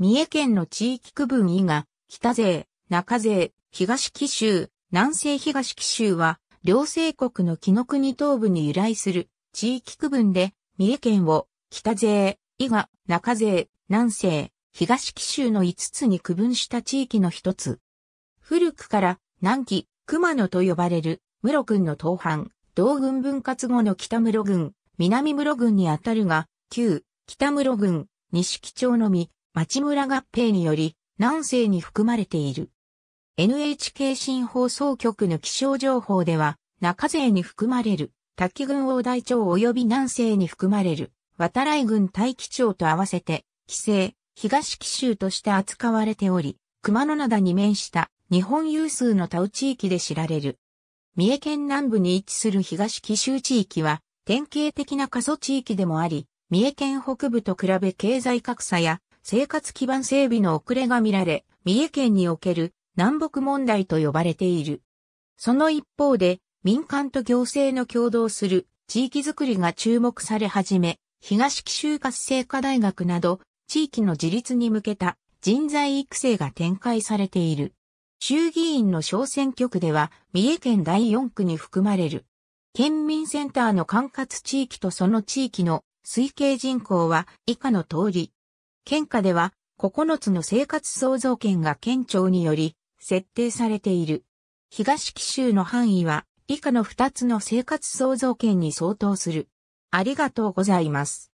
三重県の地域区分以が、北勢、中勢、東紀州、南西東紀州は、両政国の紀の国東部に由来する地域区分で、三重県を北勢、伊賀、中勢、南西、東紀州の5つに区分した地域の一つ。古くから南紀、熊野と呼ばれる室郡の東半、同軍分割後の北室郡、南室郡にあたるが、旧北室郡、西紀町のみ、町村合併により、南西に含まれている。NHK 新放送局の気象情報では、中勢に含まれる、滝郡大台町及び南西に含まれる、渡来郡大気町と合わせて、規制、東紀州として扱われており、熊野灘に面した日本有数の田尾地域で知られる。三重県南部に位置する東紀州地域は、典型的な過疎地域でもあり、三重県北部と比べ経済格差や生活基盤整備の遅れが見られ、三重県における南北問題と呼ばれている。その一方で、民間と行政の共同する地域づくりが注目され始め、東紀州活性化大学など、地域の自立に向けた人材育成が展開されている。衆議院の小選挙区では、三重県第4区に含まれる。県民センターの管轄地域とその地域の推計人口は以下の通り、県下では、9つの生活創造権が県庁により、設定されている。東紀州の範囲は、以下の2つの生活創造権に相当する。ありがとうございます。